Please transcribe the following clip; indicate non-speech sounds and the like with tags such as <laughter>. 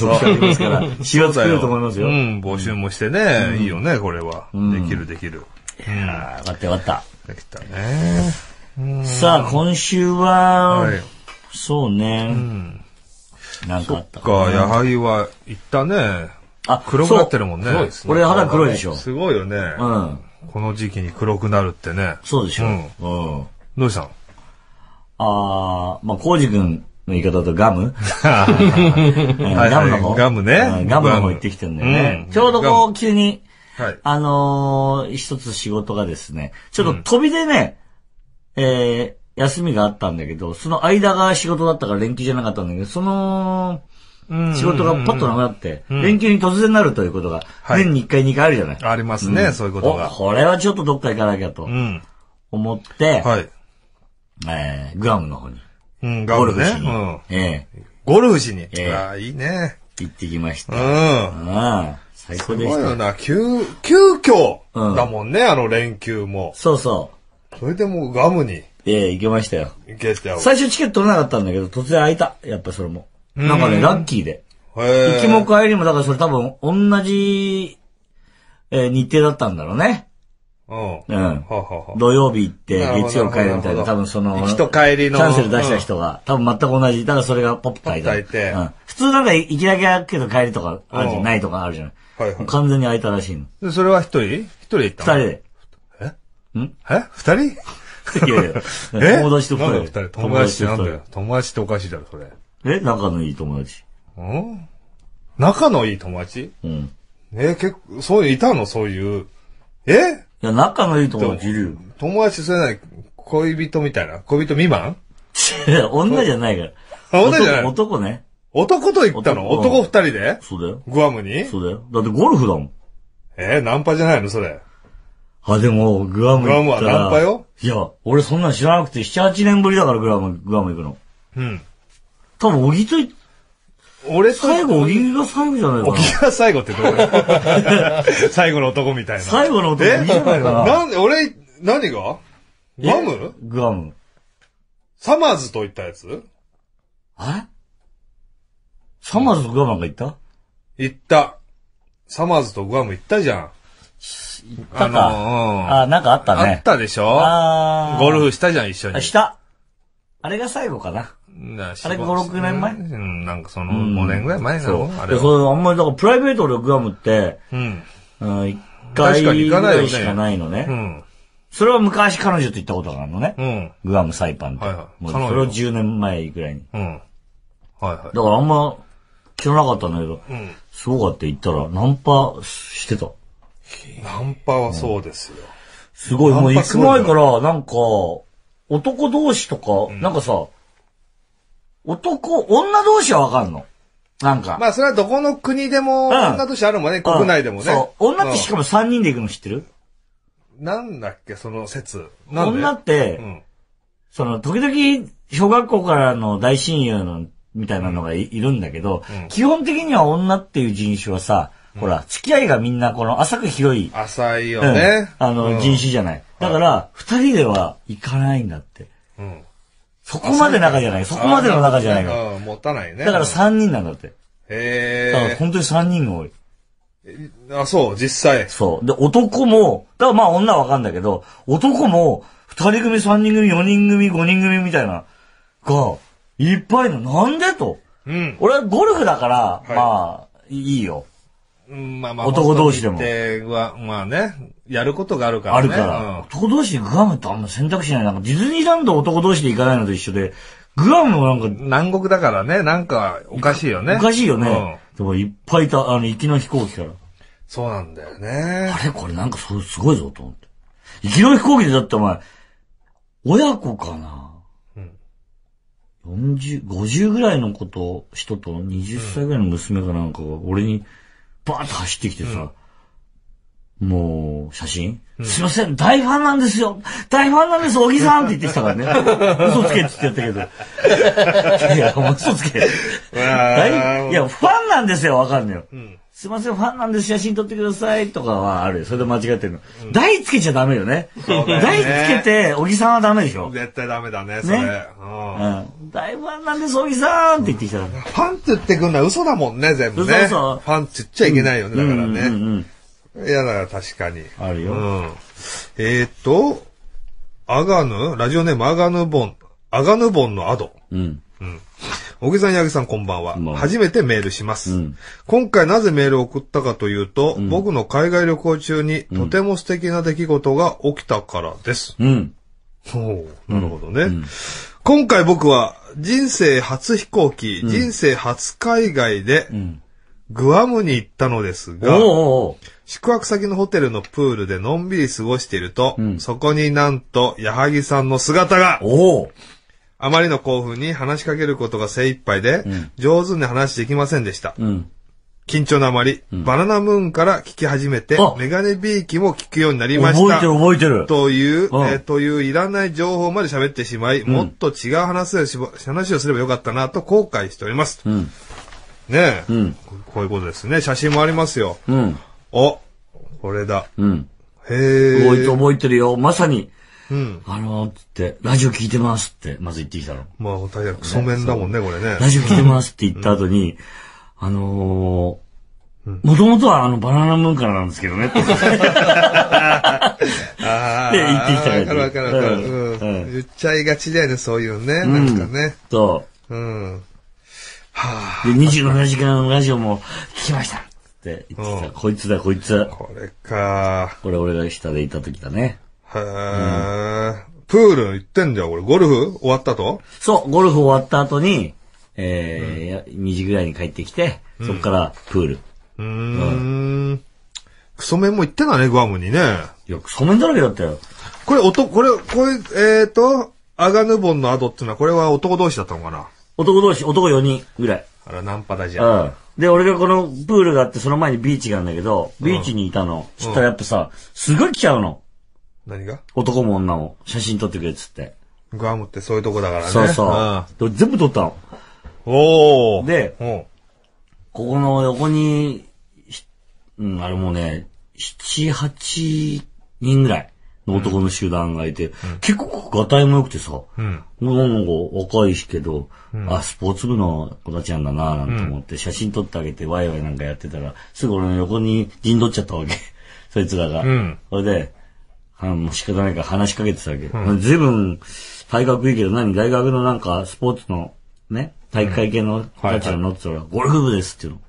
時がありますから、しわつけると思いますよ。うん、募集もしてね、いいよね、これは。できる、できる。いやよかったよかった。できたね。さあ、今週は、そうね。なんかあったか。そっか、矢作は行ったね。あ、黒くなってるもんね。そうですね。俺肌黒いでしょ。すごいよね。うん。この時期に黒くなるってね。そうでしょ。うん。どうしたのあー、まコウジ君の言い方とガム <laughs> ガムの方ガムね。ガムの方行ってきてるんだよね。ちょうどこう急に、はい、あの一つ仕事がですね、ちょっと飛びでね、え休みがあったんだけど、その間が仕事だったから連休じゃなかったんだけど、その、仕事がパッとなくなって、連休に突然なるということが、年に1回、2回あるじゃない。ありますね、そういうことが。これはちょっとどっか行かなきゃと、思って、はい、えグアムの方に。うん、ゴルフしに。うん、ええ。ゴルフしに。ええ。ああ、いいね。行ってきました。うん。ああ、最高でした。すごいな。急、急遽だもんね、うん、あの連休も。そうそう。それでもうガムに。ええ、行けましたよ。行けたよ。最初チケット取れなかったんだけど、突然空いた。やっぱそれも。うん、なんかね、ラッキーで。へ行きも帰りも、だからそれ多分、同じ、えー、日程だったんだろうね。うん。う土曜日行って、月曜帰るみたいな、多分その、人帰りの。キャンセル出した人が、多分全く同じ。だからそれがポップ書いて。ポップうん。普通なんか行きだけあるけど帰りとかあるじゃないとかあるじゃない。はいはい。完全に空いたらしいの。で、それは一人一人行った二人で。えんえ二人 <laughs> いやいや。<laughs> 友達と二人。二人友達ってなんだよ。友達っておかしいだろ、それ。え仲のいい友達。ん仲のいい友達うん。え、結構、そういう、いたのそういう。えいや、仲のいい友達いるよ。友達それない、恋人みたいな恋人未満女じゃないから。女じゃない男ね。男と行ったの男二人でそうだよ。グアムにそうだよ。だってゴルフだもん。えー、ナンパじゃないのそれ。あ、でも、グアムグアムはナンパよいや、俺そんなん知らなくて、七八年ぶりだからグアム、グアム行くの。うん。多分、おぎと行っ俺最後、おぎが最後じゃないのおぎが最後ってどう <laughs> 最後の男みたいな。最後の男いじゃないかな。なんで、俺、何がガムガム。サマーズと言ったやつえサマーズとグアムか行った行った。サマーズとグアム行ったじゃん。行ったか。あのー、うん、あ、なんかあったね。あったでしょあゴルフしたじゃん、一緒に。した。あれが最後かな。あれ5、6年前うん、なんかその5年ぐらい前なの、あれそれあんまり、だからプライベートでグアムって、うん。うん、一回ぐらいしかないのね。うん。それは昔彼女と行ったことがあるのね。うん。グアム、サイパンて。はいはい彼女それを10年前ぐらいに。うん。はいはい。だからあんま知らなかったんだけど、うん。すごかった行ったらナンパしてた。ナンパはそうですよ。すごい、もう行く前からなんか、男同士とか、なんかさ、男、女同士はわかんの。なんか。まあ、それはどこの国でも、女同士あるもんね、国内でもね。そう。女ってしかも3人で行くの知ってるなんだっけ、その説。なん女って、その、時々、小学校からの大親友の、みたいなのがい,、るんだけど、基本的には女っていう人種はさ、ほら、付き合いがみんなこの浅く広い。浅いよね。うん、あの、人種じゃない。だから、二人では行かないんだって。うん。そこまで仲じゃない。そこまでの仲じゃないから。うん、持たないね。だから三人なんだって。へえ。だから本当に三人が多い。あ、そう、実際。そう。で、男も、だからまあ女はわかんだけど、男も、二人組、三人組、四人組、五人組みたいな、が、いっぱいの、なんでと。うん。俺はゴルフだから、はい、まあ、いいよ。まあまあ、男同士でも。まあね、やることがあるからね。あるから。うん、男同士でグアムってあんま選択肢ない。なんかディズニーランド男同士で行かないのと一緒で、グアムもなんか。南国だからね、なんかおかしいよね。おかしいよね。うん、でもいっぱいいた、あの、行きの飛行機から。そうなんだよね。あれこれなんかそすごいぞと思って。行きの飛行機でだってお前、親子かな40、50ぐらいの子と、人と20歳ぐらいの娘かなんかが、俺に、バーンと走ってきてさ、もう、写真、すいません、大ファンなんですよ大ファンなんです、小木さんって言ってきたからね。<laughs> 嘘つけって言ってやったけど。いや、もう嘘つけ。大いや、ファンなんですよ、わかんないよ。うんすいません、ファンなんです、写真撮ってくださいとかはあるよ。それで間違ってるの。台、うん、つけちゃダメよね。よね台つけて、小木さんはダメでしょ。絶対ダメだね、それ。ね、うん。大、ファンなんです、小木さんって言ってきたら、うん。ファンって言ってくんのは嘘だもんね、全部ね。そうそう。ファンって言っちゃいけないよね、だからね。うんうんうん、いや、だから確かに。あるよ。うん、えー、っと、アガヌ、ラジオネームアガヌボン、アガヌボンのアド。うん。うん小木さん、八木さん、こんばんは。初めてメールします。今回なぜメールを送ったかというと、僕の海外旅行中にとても素敵な出来事が起きたからです。うん。ほう、なるほどね。今回僕は人生初飛行機、人生初海外でグアムに行ったのですが、宿泊先のホテルのプールでのんびり過ごしていると、そこになんと矢作さんの姿があまりの興奮に話しかけることが精一杯で、上手に話できませんでした。緊張のあまり、バナナムーンから聞き始めて、メガネビーキも聞くようになりました。覚えてる覚えてる。という、えといういらない情報まで喋ってしまい、もっと違う話をし話をすればよかったなと後悔しております。ねえ、こういうことですね。写真もありますよ。うん、お、これだ。うん、へえ。覚えてるよ。まさに。うん、あのー、って、ラジオ聞いてますって、まず言ってきたの。まあ、大変クソメンだもんね、これね。ラジオ聞いてますって言った後に、うん、あのーもともとはあのバナナムーンからなんですけどね。って <laughs> 言ってきたわかるわかるわかる、うん言っちゃいがちだよね、そういうね。なんかね。そう。うん。はあ。で、27時間のラジオも聞きましたって言ってた。こいつだ、こいつ。これか。これ俺が下でいた時だね。へー、うん、プール行ってんじゃん、俺。ゴルフ終わったとそう、ゴルフ終わった後に、えー、うん、2時ぐらいに帰ってきて、そっからプール。うん。うん、クソメンも行ってたね、グアムにね。いや、クソメンだらけだったよ。これ、男、これ、これ、えーと、アガヌボンの後ってのは、これは男同士だったのかな男同士、男4人ぐらい。あら、ナンパだじゃん。うん。で、俺がこのプールがあって、その前にビーチがあるんだけど、ビーチにいたの。うん、したらやっぱさ、すごい来ちゃうの。何が男も女も写真撮ってくれっつって。グアムってそういうとこだからね。そうそう。で全部撮ったの。おー。でここの横に、うん、あれもね、七、八人ぐらいの男の集団がいて、結構ガタイも良くてさ、うん。なんか若いしけど、あ、スポーツ部の子たちなんだなぁなんて思って、写真撮ってあげてワイワイなんかやってたら、すぐ俺の横に陣取っちゃったわけ。<laughs> そいつらが。うんそれで、あの、仕方ないから話しかけてたわけよ。随、う、分、ん、大学いいけど何大学のなんか、スポーツの、ね、体育会系のやつが乗ってたら、ゴルフ部ですっていうの。